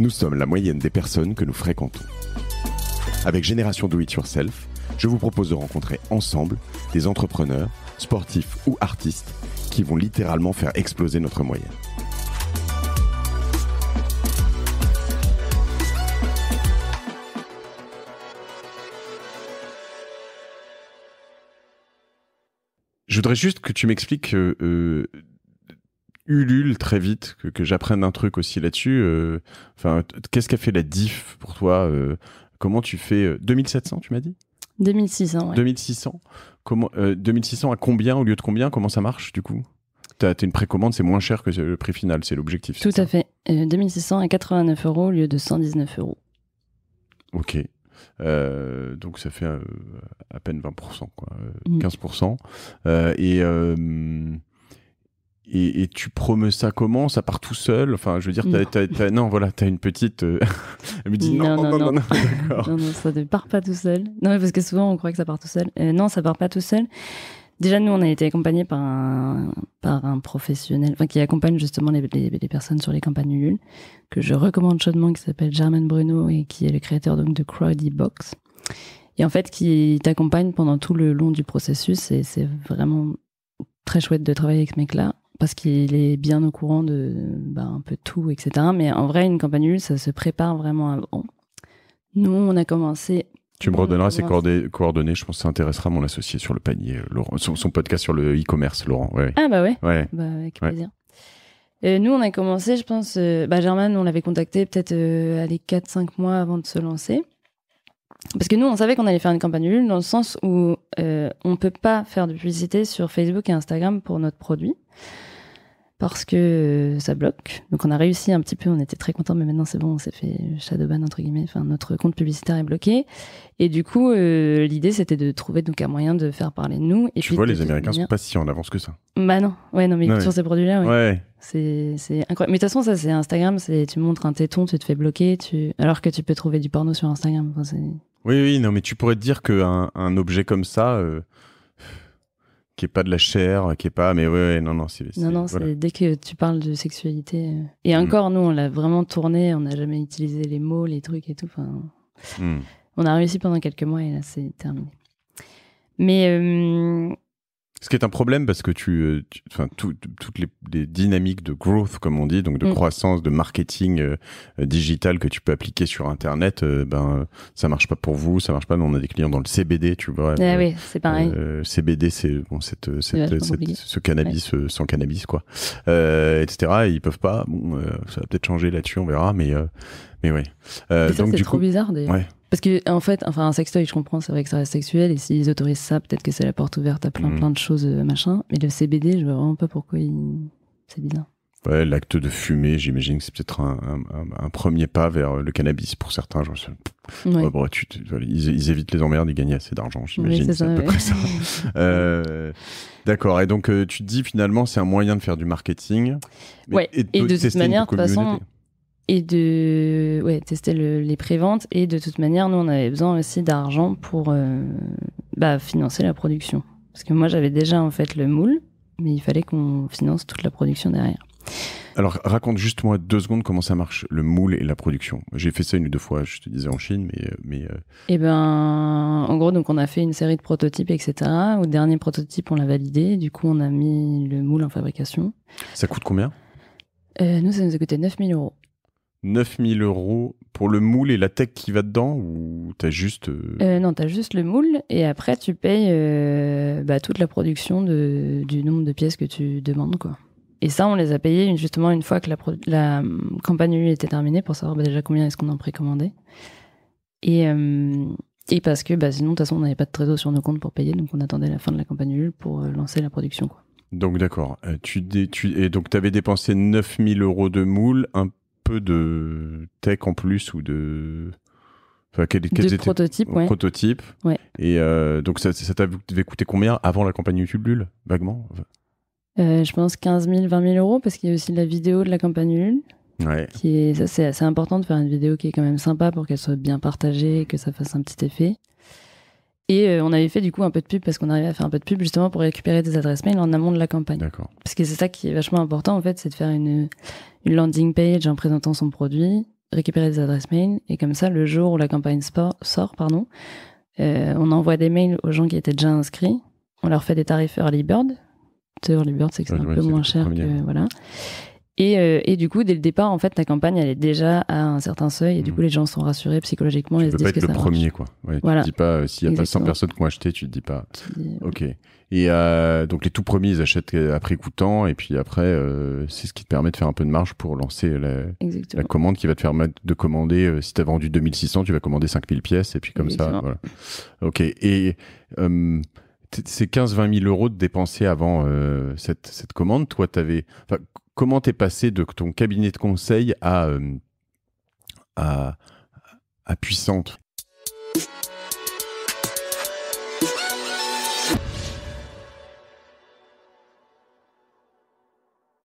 nous sommes la moyenne des personnes que nous fréquentons. Avec Génération Do It Yourself, je vous propose de rencontrer ensemble des entrepreneurs, sportifs ou artistes qui vont littéralement faire exploser notre moyenne. Je voudrais juste que tu m'expliques euh, euh, Ulule très vite, que, j'apprenne un truc aussi là-dessus. Euh, enfin, qu'est-ce qu'a fait la diff pour toi euh, Comment tu fais 2700, euh, tu m'as dit 2600. Ouais. 2600. Comment, 2600 à combien au lieu de combien Comment ça marche du coup T'as une précommande, c'est moins cher que le prix final, c'est l'objectif. Tout à fait. 2600 à 89 euros au lieu de 119 euros. Ok. donc ça fait à peine 20%, quoi, 15%. Mm. et et, tu promeus ça comment Ça part tout seul Enfin, je veux dire, non, voilà, t'as une petite. Euh, elle me dit non, non, non, non, ça ne part pas tout seul. Non, parce que souvent on croit que ça part tout seul. Euh, non, ça part pas tout seul. Déjà, nous, on a été accompagnés par un, par un professionnel qui accompagne justement les, les, personnes sur les campagnes Ulule, que je recommande chaudement, qui s'appelle Germaine Bruno et qui est le créateur donc, de Crowdy Box. Et en fait, qui t'accompagne pendant tout le long du processus. Et c'est vraiment très chouette de travailler avec ce mec-là parce qu'il est bien au courant de ben, un peu tout, etc. Mais en vrai, une campagne nulle, ça se prépare vraiment avant. Nous, on a commencé. Tu me redonneras ses coordonnées, je pense que ça intéressera mon associé sur le panier, euh, Son, podcast sur le e-commerce, Laurent. Ah bah ouais, ouais. Bah, avec plaisir. Euh, nous, on a commencé, je pense, euh, bah, Germaine, on l'avait contacté peut-être à les 4-5 mois avant de se lancer. Parce que nous, on savait qu'on allait faire une campagne nulle dans le sens où on ne peut pas faire de publicité sur Facebook et Instagram pour notre produit parce que euh, ça bloque. Donc on a réussi un petit peu, on était très contents, mais maintenant c'est bon, on s'est fait shadowban entre guillemets, enfin notre compte publicitaire est bloqué. Et du coup, euh, l'idée c'était de trouver donc un moyen de faire parler de nous. Et tu vois, les Américains sont pas si en avance que ça. Bah non, ouais, non, mais sur ces produits-là, ouais. C'est incroyable. Mais de toute façon, ça c'est Instagram, c'est tu montres un téton, tu te fais bloquer, tu... alors que tu peux trouver du porno sur Instagram. oui, oui, non, mais tu pourrais te dire qu'un un objet comme ça. Euh, qui est pas de la chair, qui est pas. Mais ouais, non, non, c'est. Non, non, c'est dès que tu parles de sexualité. Euh. Et mm. encore, nous, on l'a vraiment tourné, on n'a jamais utilisé les mots, les trucs et tout. Mm. On a réussi pendant quelques mois et là, c'est terminé. Mais euh, ce qui est un problème parce que tu, euh, enfin, toutes les, dynamiques de growth, comme on dit, donc de mm. croissance, de marketing euh, euh, digital que tu peux appliquer sur Internet, ben ça marche pas pour vous, ça marche pas. Mais on a des clients dans le CBD, tu vois. Ah oui, c'est pareil. CBD, c'est bon, cette, cette, ce cannabis sans cannabis, quoi, etc. Et ils peuvent pas. Bon, ça va peut-être changer là-dessus, on verra, mais mais ouais. donc trop bizarre d'ailleurs. Ouais. Parce que, en fait, enfin, un sextoy, je comprends, c'est vrai que ça reste sexuel, et s'ils autorisent ça, peut-être que c'est la porte ouverte à plein, mm. plein de choses, euh, machin. Mais le CBD, je vois vraiment pas pourquoi c'est bizarre. Ouais, l'acte de fumer, j'imagine que c'est peut-être un, premier pas vers le cannabis pour certains. Genre, bah, ils, évitent les emmerdes, ils gagnent assez d'argent, j'imagine. c'est à peu près ça. Euh, d'accord. Et donc, euh, tu te dis finalement, c'est un moyen de faire du marketing. ouais. Et de, de toute manière, de toute façon, et de ouais, tester les préventes. Et de toute manière, nous, on avait besoin aussi d'argent pour euh, bah, financer la production. Parce que moi, j'avais déjà en fait le moule, mais il fallait qu'on finance toute la production derrière. Alors, raconte juste moi deux secondes comment ça marche, le moule et la production. J'ai fait ça une ou deux fois, je te disais en Chine, mais. Euh, mais euh, Eh ben, en gros, donc on a fait une série de prototypes, etc. Au dernier prototype, on l'a validé. Du coup, on a mis le moule en fabrication. Ça coûte combien Nous, ça nous a coûté 9000 euros. 9000 euros pour le moule et la tech qui va dedans ou t'as juste... Euh euh, non, t'as juste le moule et après tu payes euh, bah, toute la production de, du nombre de pièces que tu demandes. quoi. Et ça, on les a payés justement une fois que la, hum, campagne U était terminée pour savoir bah, déjà combien est-ce qu'on en précommandait. Et, hum, et parce que bah, sinon, de toute façon, on n'avait pas de trésor sur nos comptes pour payer, donc on attendait la fin de la campagne U pour lancer la production. quoi. Donc d'accord, tu, et donc t'avais avais dépensé 9000 euros de moule, un peu de tech en plus ou de. Enfin, quels, prototypes, prototypes. Et euh, donc, ça, ça t'avait coûté combien avant la campagne YouTube Lul, vaguement euh, Je pense 15 000, 20 000 euros, parce qu'il y a aussi la vidéo de la campagne Lul. Qui est, ça, c'est assez important de faire une vidéo qui est quand même sympa pour qu'elle soit bien partagée et que ça fasse un petit effet. Et euh, on avait fait du coup un peu de pub parce qu'on arrivait à faire un peu de pub justement pour récupérer des adresses mail en amont de la campagne. Parce que c'est ça qui est vachement important en fait, c'est de faire une, landing page en présentant son produit, récupérer des adresses mail et comme ça le jour où la campagne sort, pardon, euh, on envoie des mails aux gens qui étaient déjà inscrits, on leur fait des tarifs early bird. Early bird c'est que c'est un peu moins cher que voilà. Euh, et, du coup, dès le départ, en fait, ta campagne, elle est déjà à un certain seuil. Et du mm. coup, les gens sont rassurés psychologiquement. Tu ne peux pas être le premier, quoi. voilà. Tu dis pas, euh, s'il n'y a pas 100 personnes qui ont acheté, tu te dis pas. Euh, ok. Et donc, les tout premiers, ils achètent après coûtant. Et puis après, c'est ce qui te permet de faire un peu de marge pour lancer la, commande qui va te permettre de commander. si tu as vendu 2600, tu vas commander 5000 pièces. Et puis comme ça, voilà. Ok. Et c'est 15-20 000 euros de dépenser avant cette, cette commande, toi, tu avais comment t'es passé de ton cabinet de conseil à, euh, à, à puissante